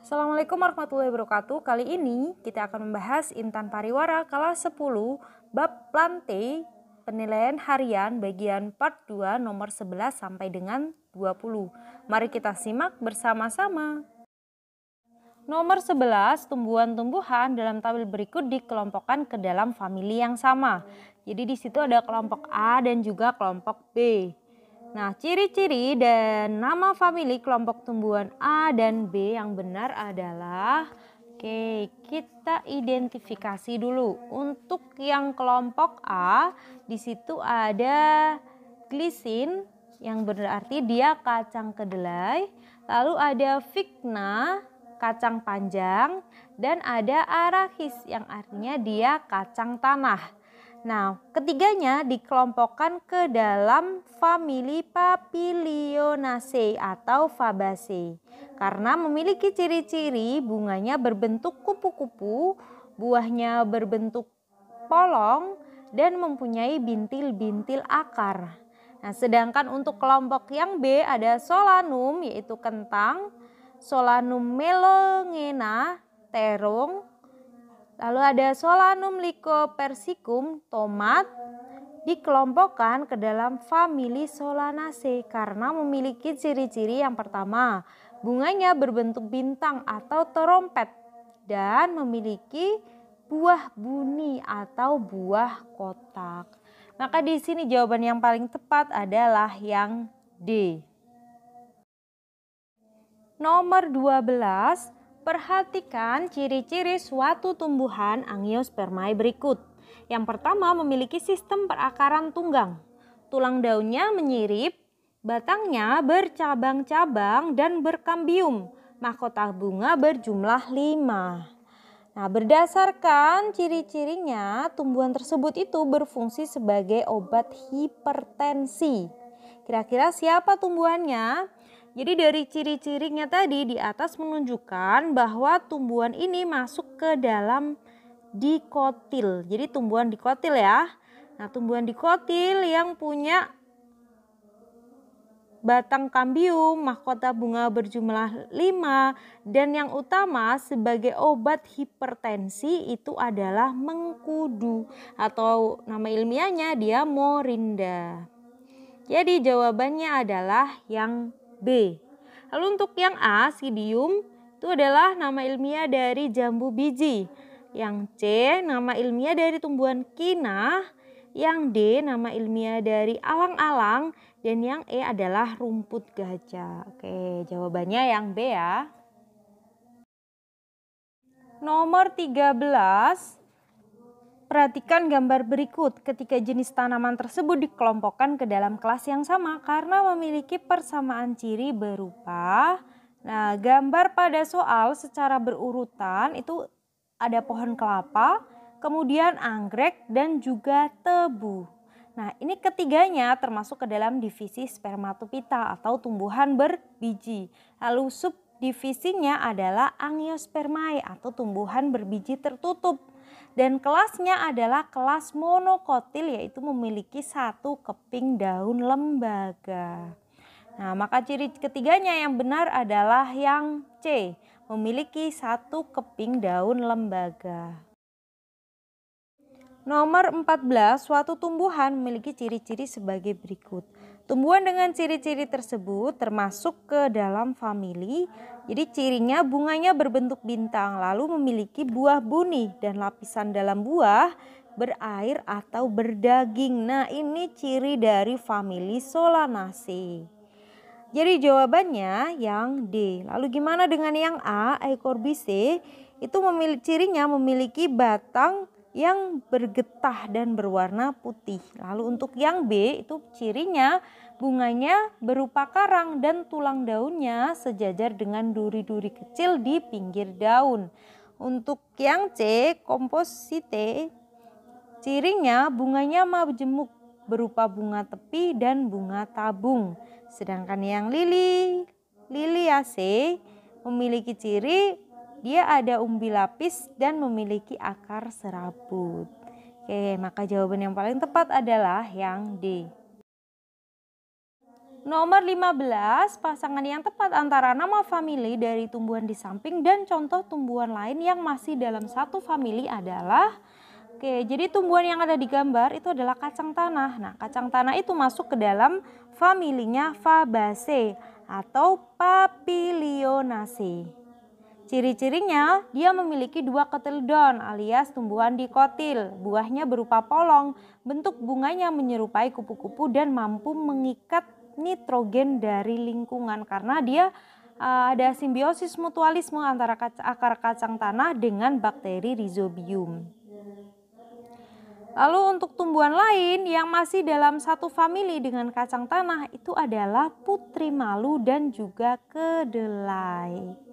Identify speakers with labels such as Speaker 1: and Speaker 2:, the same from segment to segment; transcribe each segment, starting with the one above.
Speaker 1: Assalamualaikum warahmatullahi wabarakatuh. Kali ini kita akan membahas Intan Pariwara kelas 10 bab plante penilaian harian bagian part 2 nomor 11 sampai dengan 20. Mari kita simak bersama-sama. Nomor 11 tumbuhan-tumbuhan dalam tabel berikut dikelompokkan ke dalam famili yang sama. Jadi di situ ada kelompok A dan juga kelompok B. Nah, ciri-ciri dan nama famili kelompok tumbuhan A dan B yang benar adalah Oke, kita identifikasi dulu. Untuk yang kelompok A, di situ ada glisin yang berarti dia kacang kedelai, lalu ada figna kacang panjang dan ada arahis yang artinya dia kacang tanah. Nah, ketiganya dikelompokkan ke dalam famili Papilionaceae atau Fabaceae karena memiliki ciri-ciri bunganya berbentuk kupu-kupu, buahnya berbentuk polong, dan mempunyai bintil-bintil akar. Nah, sedangkan untuk kelompok yang B ada Solanum yaitu kentang, Solanum melongena, terung, Lalu ada Solanum lycopersicum, tomat, dikelompokkan ke dalam famili Solanaceae karena memiliki ciri-ciri yang pertama, bunganya berbentuk bintang atau terompet dan memiliki buah buni atau buah kotak. Maka di sini jawaban yang paling tepat adalah yang D. Nomor 12, Perhatikan ciri-ciri suatu tumbuhan angiospermae berikut. Yang pertama memiliki sistem perakaran tunggang. Tulang daunnya menyirip, batangnya bercabang-cabang dan berkambium. Mahkota bunga berjumlah lima. Nah, berdasarkan ciri-cirinya, tumbuhan tersebut itu berfungsi sebagai obat hipertensi. Kira-kira siapa tumbuhannya? Jadi dari ciri-cirinya tadi di atas menunjukkan bahwa tumbuhan ini masuk ke dalam dikotil. Jadi tumbuhan dikotil ya. Nah tumbuhan dikotil yang punya batang kambium, mahkota bunga berjumlah 5 dan yang utama sebagai obat hipertensi itu adalah mengkudu atau nama ilmiahnya dia morinda. Jadi jawabannya adalah yang B. Lalu untuk yang A, sidium, itu adalah nama ilmiah dari jambu biji. Yang C, nama ilmiah dari tumbuhan kinah. Yang D, nama ilmiah dari alang-alang. Dan yang E adalah rumput gajah. Oke, jawabannya yang B ya. Nomor 13, Perhatikan gambar berikut ketika jenis tanaman tersebut dikelompokkan ke dalam kelas yang sama karena memiliki persamaan ciri berupa Nah, gambar pada soal secara berurutan itu ada pohon kelapa, kemudian anggrek dan juga tebu. Nah, ini ketiganya termasuk ke dalam divisi spermatopita atau tumbuhan berbiji. Lalu sub Divisinya adalah angiospermae atau tumbuhan berbiji tertutup dan kelasnya adalah kelas monokotil yaitu memiliki satu keping daun lembaga. Nah, maka ciri ketiganya yang benar adalah yang C, memiliki satu keping daun lembaga. Nomor 14, suatu tumbuhan memiliki ciri-ciri sebagai berikut. Tumbuhan dengan ciri-ciri tersebut termasuk ke dalam famili. Jadi cirinya bunganya berbentuk bintang lalu memiliki buah buni dan lapisan dalam buah berair atau berdaging. Nah ini ciri dari famili Solanaceae. Jadi jawabannya yang D. Lalu gimana dengan yang A, Aecorbiaceae? Itu memiliki cirinya memiliki batang yang bergetah dan berwarna putih. Lalu untuk yang B itu cirinya bunganya berupa karang dan tulang daunnya sejajar dengan duri-duri kecil di pinggir daun. Untuk yang C, komposite, cirinya bunganya majemuk berupa bunga tepi dan bunga tabung. Sedangkan yang lili, liliaceae memiliki ciri dia ada umbi lapis dan memiliki akar serabut. Oke, maka jawaban yang paling tepat adalah yang D. Nomor 15, pasangan yang tepat antara nama famili dari tumbuhan di samping dan contoh tumbuhan lain yang masih dalam satu famili adalah Oke, jadi tumbuhan yang ada di gambar itu adalah kacang tanah. Nah, kacang tanah itu masuk ke dalam familinya Fabaceae atau Papilionaceae. Ciri-cirinya, dia memiliki dua don alias tumbuhan dikotil. Buahnya berupa polong, bentuk bunganya menyerupai kupu-kupu dan mampu mengikat nitrogen dari lingkungan karena dia uh, ada simbiosis mutualisme antara kaca, akar kacang tanah dengan bakteri rhizobium. Lalu untuk tumbuhan lain yang masih dalam satu famili dengan kacang tanah itu adalah putri malu dan juga kedelai.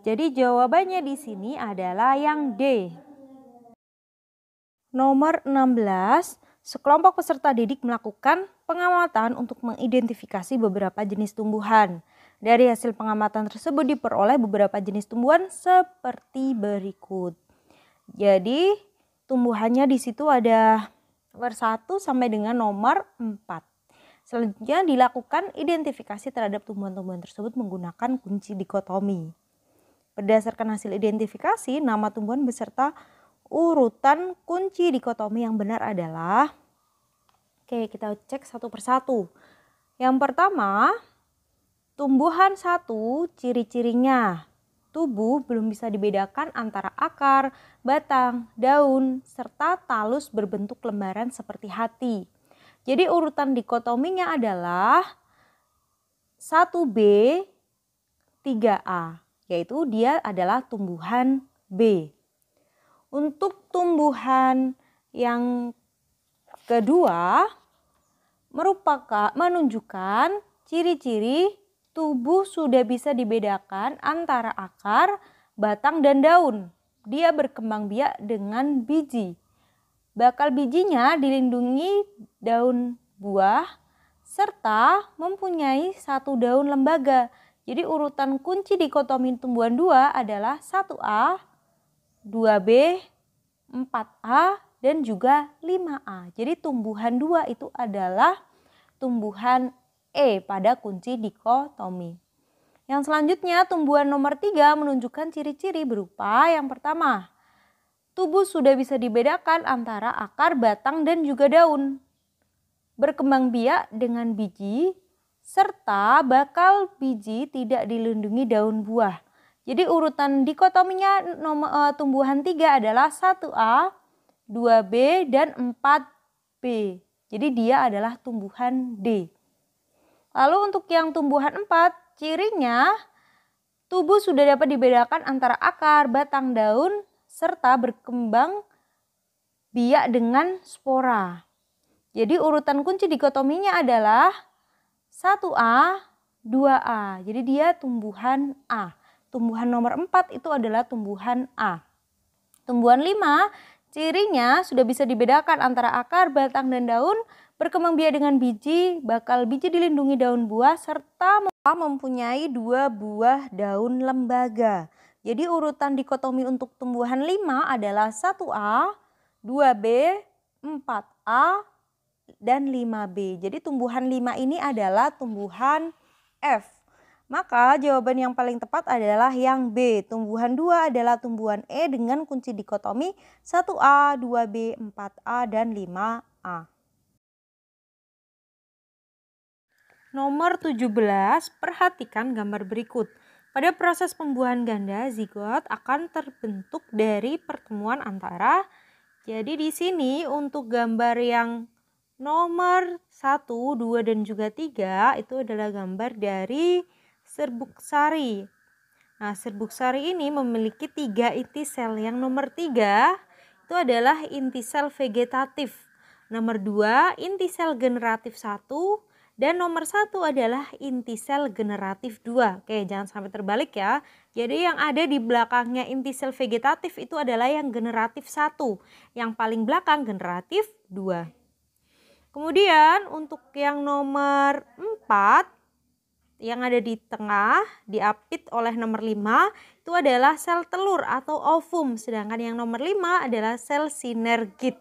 Speaker 1: Jadi jawabannya di sini adalah yang D. Nomor 16, sekelompok peserta didik melakukan pengamatan untuk mengidentifikasi beberapa jenis tumbuhan. Dari hasil pengamatan tersebut diperoleh beberapa jenis tumbuhan seperti berikut. Jadi tumbuhannya di situ ada nomor 1 sampai dengan nomor 4. Selanjutnya dilakukan identifikasi terhadap tumbuhan-tumbuhan tersebut menggunakan kunci dikotomi. Berdasarkan hasil identifikasi, nama tumbuhan beserta urutan kunci dikotomi yang benar adalah Oke, kita cek satu persatu. Yang pertama, tumbuhan satu ciri-cirinya. Tubuh belum bisa dibedakan antara akar, batang, daun, serta talus berbentuk lembaran seperti hati. Jadi urutan dikotominya adalah 1B, 3A yaitu dia adalah tumbuhan B. Untuk tumbuhan yang kedua merupakan menunjukkan ciri-ciri tubuh sudah bisa dibedakan antara akar, batang dan daun. Dia berkembang biak dengan biji. Bakal bijinya dilindungi daun buah serta mempunyai satu daun lembaga jadi urutan kunci dikotomi tumbuhan 2 adalah 1A, 2B, 4A, dan juga 5A. Jadi tumbuhan 2 itu adalah tumbuhan E pada kunci dikotomi. Yang selanjutnya tumbuhan nomor 3 menunjukkan ciri-ciri berupa yang pertama. Tubuh sudah bisa dibedakan antara akar, batang, dan juga daun. Berkembang biak dengan biji serta bakal biji tidak dilindungi daun buah. Jadi urutan dikotominya nomor, uh, tumbuhan 3 adalah 1A, 2B, dan 4B. Jadi dia adalah tumbuhan D. Lalu untuk yang tumbuhan 4, cirinya tubuh sudah dapat dibedakan antara akar, batang, daun, serta berkembang biak dengan spora. Jadi urutan kunci dikotominya adalah 1A, 2A. Jadi dia tumbuhan A. Tumbuhan nomor empat itu adalah tumbuhan A. Tumbuhan lima cirinya sudah bisa dibedakan antara akar, batang, dan daun, berkembang biak dengan biji, bakal biji dilindungi daun buah, serta mempunyai dua buah daun lembaga. Jadi urutan dikotomi untuk tumbuhan lima adalah satu a dua b empat a dan 5B. Jadi tumbuhan 5 ini adalah tumbuhan F. Maka jawaban yang paling tepat adalah yang B. Tumbuhan 2 adalah tumbuhan E dengan kunci dikotomi 1A, 2B, 4A, dan 5A. Nomor 17, perhatikan gambar berikut. Pada proses pembuahan ganda, zigot akan terbentuk dari pertemuan antara. Jadi di sini untuk gambar yang Nomor 1, 2, dan juga 3 itu adalah gambar dari serbuk sari. Nah, serbuk sari ini memiliki tiga inti sel. Yang nomor 3 itu adalah inti sel vegetatif. Nomor 2, inti sel generatif 1. Dan nomor satu adalah inti sel generatif 2. Oke, jangan sampai terbalik ya. Jadi yang ada di belakangnya inti sel vegetatif itu adalah yang generatif satu. Yang paling belakang generatif 2. Kemudian untuk yang nomor 4 yang ada di tengah diapit oleh nomor 5 itu adalah sel telur atau ovum. Sedangkan yang nomor 5 adalah sel sinergit.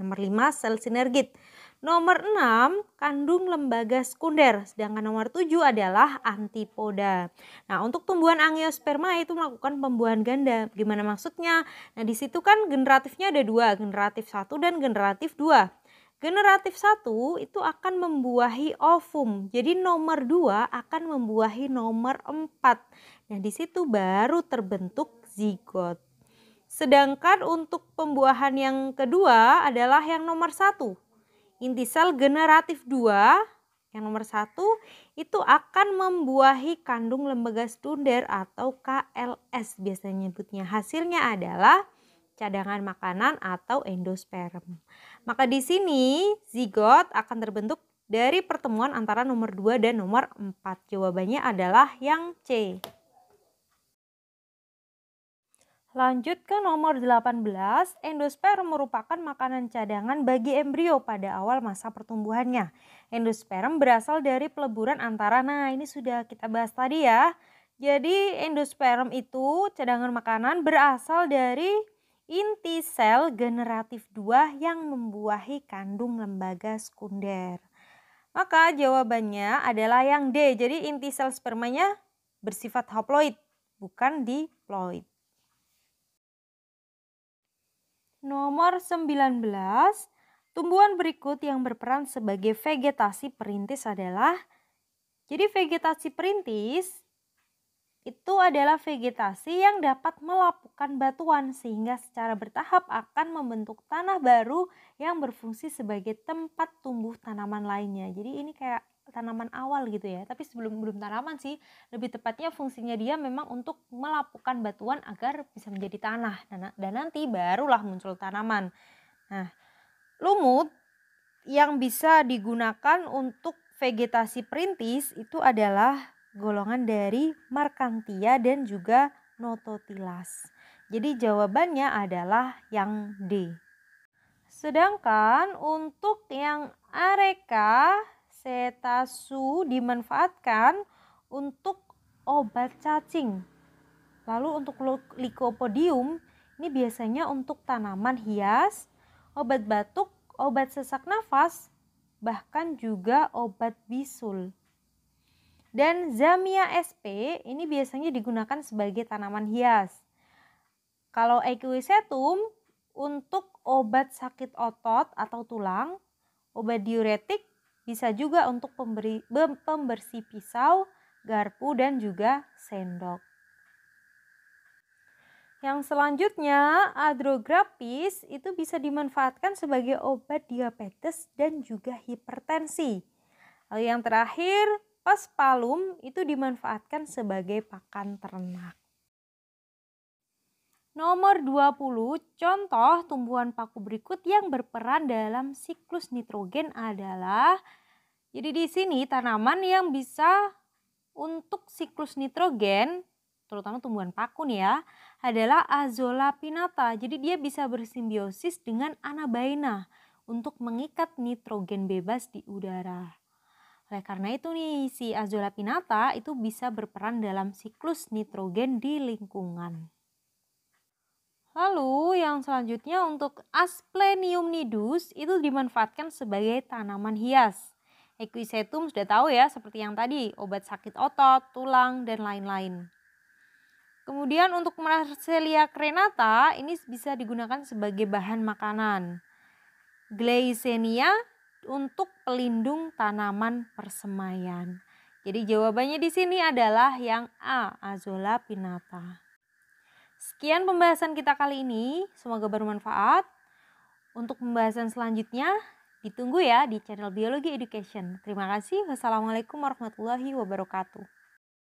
Speaker 1: Nomor 5 sel sinergit. Nomor 6 kandung lembaga sekunder, sedangkan nomor 7 adalah antipoda. Nah, untuk tumbuhan angiosperma itu melakukan pembuahan ganda. Gimana maksudnya? Nah, di situ kan generatifnya ada dua, generatif 1 dan generatif 2. Generatif satu itu akan membuahi ovum. Jadi nomor dua akan membuahi nomor empat. Nah, di situ baru terbentuk zigot. Sedangkan untuk pembuahan yang kedua adalah yang nomor satu. inti sel generatif dua yang nomor satu itu akan membuahi kandung lembaga stunder atau KLS biasanya nyebutnya. Hasilnya adalah cadangan makanan atau endosperm. Maka di sini zigot akan terbentuk dari pertemuan antara nomor 2 dan nomor 4. Jawabannya adalah yang C. Lanjut ke nomor 18, endosperm merupakan makanan cadangan bagi embrio pada awal masa pertumbuhannya. Endosperm berasal dari peleburan antara, nah ini sudah kita bahas tadi ya. Jadi endosperm itu cadangan makanan berasal dari inti sel generatif 2 yang membuahi kandung lembaga sekunder. Maka jawabannya adalah yang D. Jadi inti sel spermanya bersifat haploid, bukan diploid. Nomor 19, tumbuhan berikut yang berperan sebagai vegetasi perintis adalah Jadi vegetasi perintis itu adalah vegetasi yang dapat melapukan batuan sehingga secara bertahap akan membentuk tanah baru yang berfungsi sebagai tempat tumbuh tanaman lainnya. Jadi ini kayak tanaman awal gitu ya. Tapi sebelum belum tanaman sih, lebih tepatnya fungsinya dia memang untuk melapukan batuan agar bisa menjadi tanah dan nanti barulah muncul tanaman. Nah, lumut yang bisa digunakan untuk vegetasi perintis itu adalah golongan dari Markantia dan juga Nototilas. Jadi jawabannya adalah yang D. Sedangkan untuk yang areka setasu e dimanfaatkan untuk obat cacing. Lalu untuk likopodium ini biasanya untuk tanaman hias, obat batuk, obat sesak nafas, bahkan juga obat bisul. Dan Zamia sp ini biasanya digunakan sebagai tanaman hias. Kalau Equisetum untuk obat sakit otot atau tulang, obat diuretik bisa juga untuk pemberi, pembersih pisau, garpu, dan juga sendok. Yang selanjutnya, adrografis itu bisa dimanfaatkan sebagai obat diabetes dan juga hipertensi. Lalu yang terakhir, Pes palum itu dimanfaatkan sebagai pakan ternak. Nomor 20, contoh tumbuhan paku berikut yang berperan dalam siklus nitrogen adalah jadi di sini tanaman yang bisa untuk siklus nitrogen terutama tumbuhan paku nih ya, adalah azola pinata. Jadi dia bisa bersimbiosis dengan anabaena untuk mengikat nitrogen bebas di udara. Oleh karena itu nih, si azolla pinata itu bisa berperan dalam siklus nitrogen di lingkungan. Lalu yang selanjutnya untuk Asplenium nidus itu dimanfaatkan sebagai tanaman hias. Equisetum sudah tahu ya seperti yang tadi, obat sakit otot, tulang, dan lain-lain. Kemudian untuk Marselia crenata ini bisa digunakan sebagai bahan makanan. Gleisenia untuk pelindung tanaman persemaian. Jadi jawabannya di sini adalah yang A, Azolla pinata. Sekian pembahasan kita kali ini, semoga bermanfaat. Untuk pembahasan selanjutnya, ditunggu ya di channel Biologi Education. Terima kasih. Wassalamualaikum warahmatullahi wabarakatuh.